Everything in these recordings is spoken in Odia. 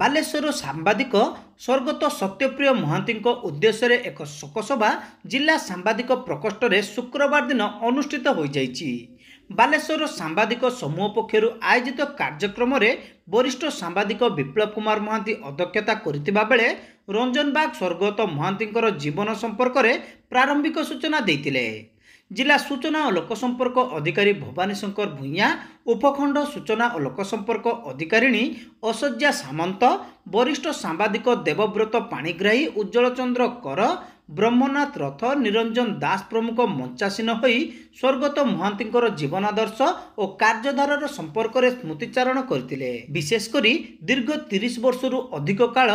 ବାଲେଶ୍ୱର ସାମ୍ବାଦିକ ସ୍ୱର୍ଗତ ସତ୍ୟପ୍ରିୟ ମହାନ୍ତିଙ୍କ ଉଦ୍ଦେଶ୍ୟରେ ଏକ ଶୋକସଭା ଜିଲ୍ଲା ସାମ୍ବାଦିକ ପ୍ରକୋଷ୍ଠରେ ଶୁକ୍ରବାର ଦିନ ଅନୁଷ୍ଠିତ ହୋଇଯାଇଛି ବାଲେଶ୍ୱର ସାମ୍ବାଦିକ ସମୂହ ପକ୍ଷରୁ ଆୟୋଜିତ କାର୍ଯ୍ୟକ୍ରମରେ ବରିଷ୍ଠ ସାମ୍ବାଦିକ ବିପ୍ଳବ କୁମାର ମହାନ୍ତି ଅଧ୍ୟକ୍ଷତା କରିଥିବା ବେଳେ ରଞ୍ଜନବାଗ ସ୍ୱର୍ଗତ ମହାନ୍ତିଙ୍କର ଜୀବନ ସମ୍ପର୍କରେ ପ୍ରାରମ୍ଭିକ ସୂଚନା ଦେଇଥିଲେ ଜିଲ୍ଲା ସୂଚନା ଓ ଲୋକସମ୍ପର୍କ ଅଧିକାରୀ ଭବାନୀ ଶଙ୍କର ଭୂୟାଁ ଉପଖଣ୍ଡ ସୂଚନା ଓ ଲୋକସମ୍ପର୍କ ଅଧିକାରିଣୀ ଅଶଯ୍ୟା ସାମନ୍ତ ବରିଷ୍ଠ ସାମ୍ବାଦିକ ଦେବବ୍ରତ ପାଣିଗ୍ରାହୀ ଉଜ୍ଜଳ ଚନ୍ଦ୍ର କର ବ୍ରହ୍ମନାଥ ରଥ ନିରଞ୍ଜନ ଦାସ ପ୍ରମୁଖ ମଞ୍ଚାସୀନ ହୋଇ ସ୍ୱର୍ଗତ ମହାନ୍ତିଙ୍କର ଜୀବନାଦର୍ଶ ଓ କାର୍ଯ୍ୟଧାରାର ସମ୍ପର୍କରେ ସ୍ମୃତିଚାରଣ କରିଥିଲେ ବିଶେଷ କରି ଦୀର୍ଘ ତିରିଶ ବର୍ଷରୁ ଅଧିକ କାଳ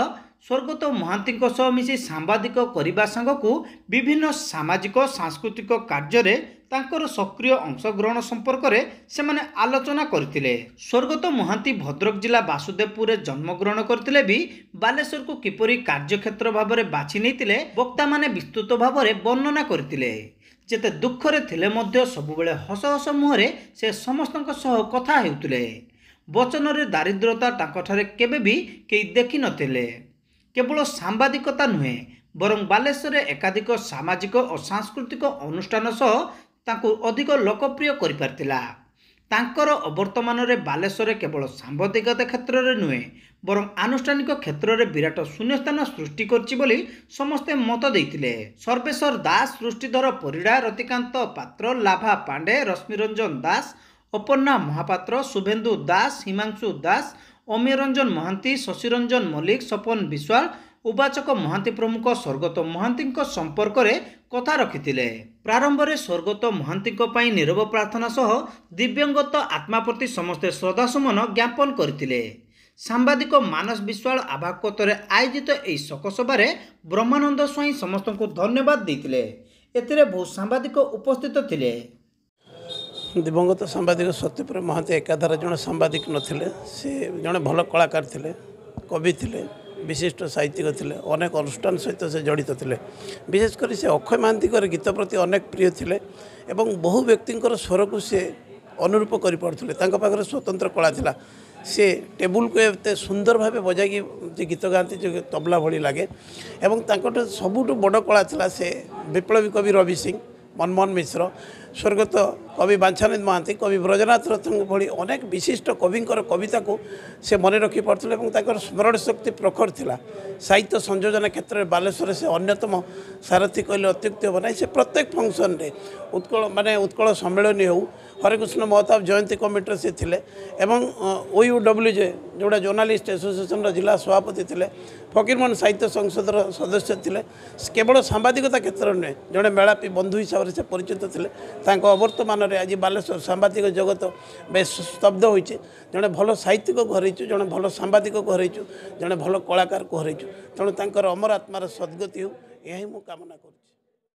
ସ୍ୱର୍ଗତ ମହାନ୍ତିଙ୍କ ସହ ମିଶି ସାମ୍ବାଦିକ କରିବା ସାଙ୍ଗକୁ ବିଭିନ୍ନ ସାମାଜିକ ସାଂସ୍କୃତିକ କାର୍ଯ୍ୟରେ ତାଙ୍କର ସକ୍ରିୟ ଅଂଶଗ୍ରହଣ ସମ୍ପର୍କରେ ସେମାନେ ଆଲୋଚନା କରିଥିଲେ ସ୍ୱର୍ଗତ ମହାନ୍ତି ଭଦ୍ରକ ଜିଲ୍ଲା ବାସୁଦେବପୁରରେ ଜନ୍ମଗ୍ରହଣ କରିଥିଲେ ବି ବାଲେଶ୍ୱରକୁ କିପରି କାର୍ଯ୍ୟକ୍ଷେତ୍ର ଭାବରେ ବାଛି ନେଇଥିଲେ ବକ୍ତାମାନେ ବିସ୍ତୃତ ଭାବରେ ବର୍ଣ୍ଣନା କରିଥିଲେ ଯେତେ ଦୁଃଖରେ ଥିଲେ ମଧ୍ୟ ସବୁବେଳେ ହସ ହସ ମୁହଁରେ ସେ ସମସ୍ତଙ୍କ ସହ କଥା ହେଉଥିଲେ ବଚନରେ ଦାରିଦ୍ରତା ତାଙ୍କଠାରେ କେବେ ବି କେହି ଦେଖିନଥିଲେ କେବଳ ସାମ୍ବାଦିକତା ନୁହେଁ ବରଂ ବାଲେଶ୍ୱରରେ ଏକାଧିକ ସାମାଜିକ ଓ ସାଂସ୍କୃତିକ ଅନୁଷ୍ଠାନ ସହ ତାଙ୍କୁ ଅଧିକ ଲୋକପ୍ରିୟ କରିପାରିଥିଲା ତାଙ୍କର ଅବର୍ତ୍ତମାନରେ ବାଲେଶ୍ୱରରେ କେବଳ ସାମ୍ବାଦିକତା କ୍ଷେତ୍ରରେ ନୁହେଁ ବରଂ ଆନୁଷ୍ଠାନିକ କ୍ଷେତ୍ରରେ ବିରାଟ ଶୂନ୍ୟ ସ୍ଥାନ ସୃଷ୍ଟି କରିଛି ବୋଲି ସମସ୍ତେ ମତ ଦେଇଥିଲେ ସର୍ବେଶ୍ୱର ଦାସ ସୃଷ୍ଟିଧର ପରିଡ଼ା ରତିକାନ୍ତ ପାତ୍ର ଲାଭା ପାଣ୍ଡେ ରଶ୍ମିରଞ୍ଜନ ଦାସ ଅପର୍ଣ୍ଣା ମହାପାତ୍ର ଶୁଭେନ୍ଦୁ ଦାସ ହିମାଂଶୁ ଦାସ ଅମିୟରଞ୍ଜନ ମହାନ୍ତି ଶଶିରଞ୍ଜନ ମଲ୍ଲିକ ସପନ ବିଶ୍ୱାଳ ଉବାଚକ ମହାନ୍ତି ପ୍ରମୁଖ ସ୍ୱର୍ଗତ ମହାନ୍ତିଙ୍କ ସମ୍ପର୍କରେ କଥା ରଖିଥିଲେ ପ୍ରାରମ୍ଭରେ ସ୍ୱର୍ଗତ ମହାନ୍ତିଙ୍କ ପାଇଁ ନିରବ ପ୍ରାର୍ଥନା ସହ ଦିବ୍ୟଙ୍ଗତ ଆତ୍ମା ପ୍ରତି ସମସ୍ତେ ଶ୍ରଦ୍ଧାସୁମନ ଜ୍ଞାପନ କରିଥିଲେ ସାମ୍ବାଦିକ ମାନସ ବିଶ୍ୱାଳ ଆବାକତରେ ଆୟୋଜିତ ଏହି ଶୋକସଭାରେ ବ୍ରହ୍ମାନନ୍ଦ ସ୍ୱାଇଁ ସମସ୍ତଙ୍କୁ ଧନ୍ୟବାଦ ଦେଇଥିଲେ ଏଥିରେ ବହୁ ସାମ୍ବାଦିକ ଉପସ୍ଥିତ ଥିଲେ ଦିବଙ୍ଗତ ସାମ୍ବାଦିକ ସତ୍ୟପୁର ମହାନ୍ତି ଏକାଧାରେ ଜଣେ ସାମ୍ବାଦିକ ନଥିଲେ ସେ ଜଣେ ଭଲ କଳାକାର ଥିଲେ କବି ଥିଲେ ବିଶିଷ୍ଟ ସାହିତ୍ୟିକ ଥିଲେ ଅନେକ ଅନୁଷ୍ଠାନ ସହିତ ସେ ଜଡ଼ିତ ଥିଲେ ବିଶେଷ କରି ସେ ଅକ୍ଷୟ ମହାନ୍ତିଙ୍କର ଗୀତ ପ୍ରତି ଅନେକ ପ୍ରିୟ ଥିଲେ ଏବଂ ବହୁ ବ୍ୟକ୍ତିଙ୍କର ସ୍ୱରକୁ ସେ ଅନୁରୂପ କରିପାରୁଥିଲେ ତାଙ୍କ ପାଖରେ ସ୍ୱତନ୍ତ୍ର କଳା ଥିଲା ସେ ଟେବୁଲକୁ ଏତେ ସୁନ୍ଦର ଭାବେ ବଜାଇକି ଯେ ଗୀତ ଗାଆନ୍ତି ଯେଉଁ ତବଲା ଭଳି ଲାଗେ ଏବଂ ତାଙ୍କଠୁ ସବୁଠୁ ବଡ଼ କଳା ଥିଲା ସେ ବିପ୍ଳବୀ କବି ରବି ସିଂ মনমোহন মিশ্র স্বর্গত কবি বাঞ্ছানন্দ মহান্তি কবি ব্রজনাথ রথঙ্ক ভি অনেক বিশিষ্ট কবিঙ্কর কবিতা সে মনে রাখি পড়ে এবং তাঁর স্মরণ শক্তি প্রখর লা সাহিত্য সংযোজনা ক্ষেত্রে বালেশ্বরের সে অন্যতম সারথী কহিলে অত্যুক্তি হব না সে প্রত্যেক ফংশনরে উৎকল মানে উৎকল সম্মেলনী হোক হরেকৃষ্ণ মহতাব জয়ন্তী কমিটির সে লে এবং ওইউডব্লুজে যেটা জর্নালিষ্ট আসোসিয়েসনর জেলা সভাপতি লে ফকিরমোহন সাহিত্য সংসদর সদস্য লে কেবল সাংবাদিকতা ক্ষেত্রে নুহে জনে মেলাপি বন্ধু হিসাবে সে পরিচিত লে তাঁর অবর্তমানের আজ বালেশ্বর সাংবাদিক জগত বেশ স্তব্ধ হয়েছে জনে ভালো সাহিত্যিককে হরাইছু জনে ভালো সাংবাদিককে হরাইছু জনে ভালো কলাকারকে হরাইছু তেমন তাঁর অমর আত্মার সদ্গতি হোক এ কামনা করছি